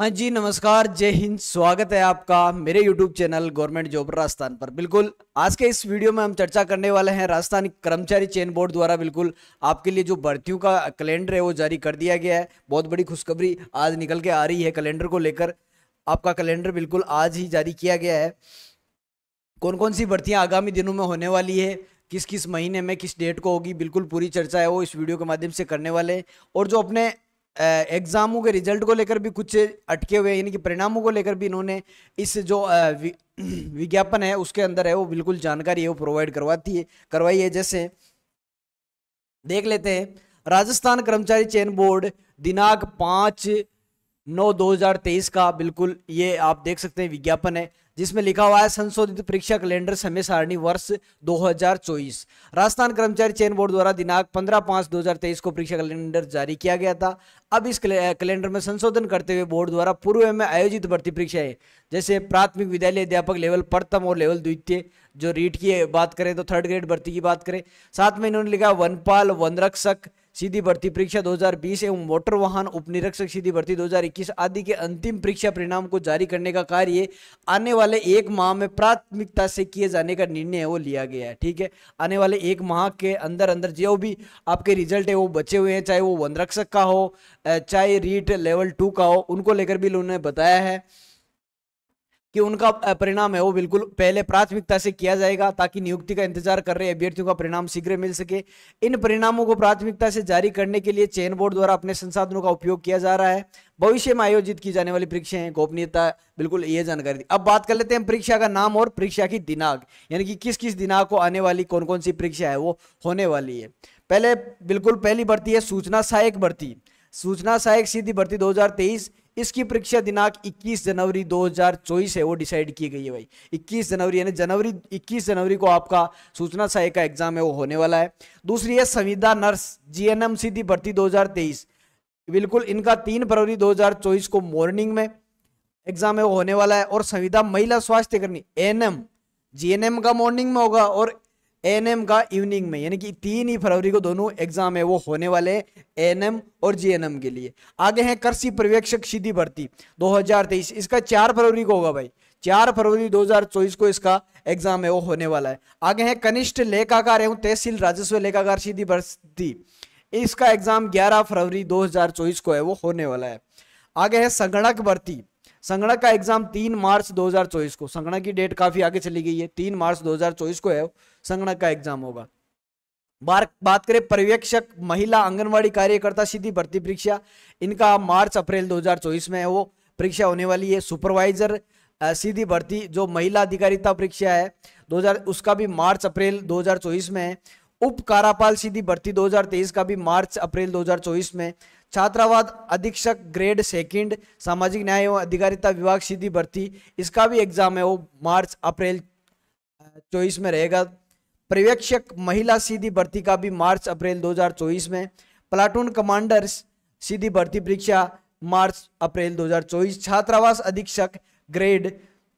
हाँ जी नमस्कार जय हिंद स्वागत है आपका मेरे YouTube channel government job Rajasthan पर बिल्कुल आज के इस वीडियो में हम चर्चा करने वाले हैं राजस्थान कर्मचारी चयन बोर्ड द्वारा बिल्कुल आपके लिए जो भर्तियों का कैलेंडर है वो जारी कर दिया गया है बहुत बड़ी खुशखबरी आज निकल के आ रही है कैलेंडर को लेकर आपका कैलेंडर बिल्कुल आज ही जारी किया गया है कौन कौन सी भर्तियाँ आगामी दिनों में होने वाली है किस किस महीने में किस डेट को होगी बिल्कुल पूरी चर्चा है वो इस वीडियो के माध्यम से करने वाले और जो अपने एग्जामों के रिजल्ट को लेकर भी कुछ अटके हुए यानी कि परिणामों को लेकर भी इन्होंने इस जो विज्ञापन है उसके अंदर है वो बिल्कुल जानकारी है वो प्रोवाइड करवाती है करवाई है जैसे देख लेते हैं राजस्थान कर्मचारी चयन बोर्ड दिनांक पांच नौ तेईस का बिल्कुल ये आप देख सकते हैं विज्ञापन है जिसमें लिखा हुआ है संशोधित परीक्षा कैलेंडर समय सारणी वर्ष 2024 राजस्थान कर्मचारी चयन बोर्ड द्वारा दिनांक 15 पाँच 2023 को परीक्षा कैलेंडर जारी किया गया था अब इस कैलेंडर में संशोधन करते हुए बोर्ड द्वारा पूर्व में आयोजित भर्ती परीक्षाएं जैसे प्राथमिक विद्यालय अध्यापक लेवल प्रथम और लेवल द्वितीय जो रीट की बात करें तो थर्ड ग्रेड भर्ती की बात करें साथ में इन्होंने लिखा वनपाल वन रक्षक सीधी भर्ती परीक्षा 2020 एवं मोटर वाहन उपनिरीक्षक सीधी भर्ती 2021 आदि के अंतिम परीक्षा परिणाम को जारी करने का कार्य आने वाले एक माह में प्राथमिकता से किए जाने का निर्णय है वो लिया गया है ठीक है आने वाले एक माह के अंदर अंदर जो भी आपके रिजल्ट है वो बचे हुए हैं चाहे वो वनरक्षक का हो चाहे रीट लेवल टू का हो उनको लेकर भी उन्होंने बताया है कि उनका परिणाम है वो बिल्कुल पहले प्राथमिकता से किया जाएगा ताकि नियुक्ति का इंतजार कर रहे अभ्यर्थियों का परिणाम शीघ्र मिल सके इन परिणामों को प्राथमिकता से जारी करने के लिए चयन बोर्ड द्वारा अपने संसाधनों का उपयोग किया जा रहा है भविष्य में आयोजित की जाने वाली परीक्षाएं गोपनीयता बिल्कुल ये जानकारी दी अब बात कर लेते हैं परीक्षा का नाम और परीक्षा की दिनांक यानी कि किस किस दिनांक को आने वाली कौन कौन सी परीक्षा है वो होने वाली है पहले बिल्कुल पहली भर्ती है सूचना सहायक भर्ती सूचना सहायक सीधी भर्ती दो इसकी परीक्षा दिनांक 21 जनवरी 2024 है वो डिसाइड की गई है भाई 21 जनवरी यानी जनवरी 21 जनवरी को आपका सूचना सहायक का एग्जाम है वो होने वाला है दूसरी है संविदा नर्स जीएनएम एन भर्ती 2023 बिल्कुल इनका तीन फरवरी 2024 को मॉर्निंग में एग्जाम है वो होने वाला है और संविदा महिला स्वास्थ्य कर्मी एन एम जीएनएम का मॉर्निंग में होगा और एएनएम का इवनिंग में यानी कि तीन ही फरवरी को दोनों एग्जाम है वो होने वाले हैं एम और जीएनएम के लिए आगे हैं कृषि पर्यवेक्षक सीधी भर्ती 2023 इसका चार फरवरी को होगा भाई चार फरवरी 2024 को इसका एग्जाम है वो होने वाला है आगे है कनिष्ठ लेखाकार एवं तहसील राजस्व लेखाकार सीधी भर्ती इसका एग्जाम ग्यारह फरवरी दो को है वो होने वाला है आगे है संगणक भर्ती संगणक का एग्जाम तीन मार्च 2024 को संगणक की डेट काफी आगे चली गई है तीन मार्च 2024 को है संगणक का एग्जाम होगा बार बात करें पर्यवेक्षक महिला आंगनवाड़ी कार्यकर्ता सीधी भर्ती परीक्षा इनका मार्च अप्रैल 2024 में है वो परीक्षा होने वाली है सुपरवाइजर सीधी भर्ती जो महिला अधिकारिता परीक्षा है दो उसका भी मार्च अप्रैल दो में है उप कारापाल सीधी भर्ती 2023 का भी मार्च अप्रैल 2024 में छात्रावाद अधीक्षक ग्रेड सेकंड सामाजिक न्याय एवं अधिकारिता विभाग सीधी भर्ती इसका भी एग्जाम है वो मार्च अप्रैल चौबीस में रहेगा पर्यवेक्षक महिला सीधी भर्ती का भी मार्च अप्रैल 2024 में प्लाटून कमांडर सीधी भर्ती परीक्षा मार्च अप्रैल 2024 छात्रावास अधीक्षक ग्रेड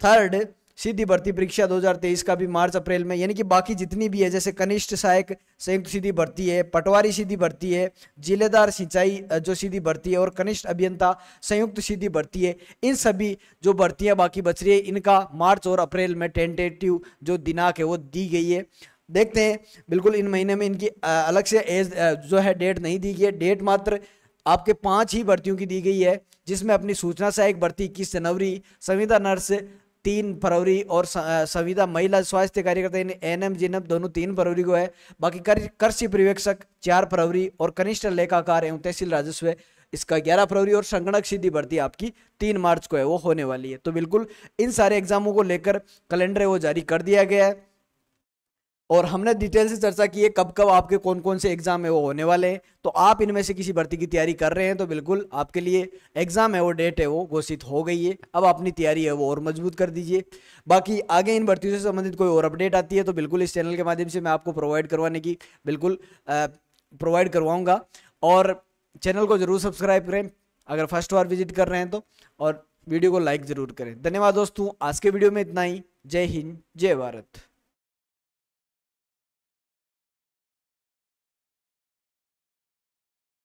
थर्ड सीधी भर्ती परीक्षा 2023 का भी मार्च अप्रैल में यानी कि बाकी जितनी भी है जैसे कनिष्ठ सहायक संयुक्त सीधी भर्ती है पटवारी सीधी भर्ती है जिलेदार सिंचाई जो सीधी भर्ती है और कनिष्ठ अभियंता संयुक्त सीधी भर्ती है इन सभी जो भर्तियाँ बाकी बच रही है इनका मार्च और अप्रैल में टेंटेटिव जो दिनाक है वो दी गई है देखते हैं बिल्कुल इन महीने में इनकी अलग से एज जो है डेट नहीं दी गई है डेट मात्र आपके पांच ही भर्तियों की दी गई है जिसमें अपनी सूचना सहायक भर्ती इक्कीस जनवरी संविदा नर्स तीन फरवरी और संविदा महिला स्वास्थ्य कार्यकर्ता यानी एन एम जिनम दोनों तीन फरवरी को है बाकी कृषि पर्यवेक्षक चार फरवरी और कनिष्ठ लेखाकार एवं तहसील राजस्व इसका ग्यारह फरवरी और संगणक सीधी भर्ती आपकी तीन मार्च को है वो होने वाली है तो बिल्कुल इन सारे एग्जामों को लेकर कैलेंडर वो जारी कर दिया गया है और हमने डिटेल से चर्चा की है कब कब आपके कौन कौन से एग्ज़ाम है वो होने वाले हैं तो आप इनमें से किसी भर्ती की तैयारी कर रहे हैं तो बिल्कुल आपके लिए एग्ज़ाम है वो डेट है वो घोषित हो गई है अब अपनी तैयारी है वो और मजबूत कर दीजिए बाकी आगे इन भर्तियों से संबंधित कोई और अपडेट आती है तो बिल्कुल इस चैनल के माध्यम से मैं आपको प्रोवाइड करवाने की बिल्कुल प्रोवाइड करवाऊँगा और चैनल को ज़रूर सब्सक्राइब करें अगर फर्स्ट बार विजिट कर रहे हैं तो और वीडियो को लाइक ज़रूर करें धन्यवाद दोस्तों आज के वीडियो में इतना ही जय हिंद जय भारत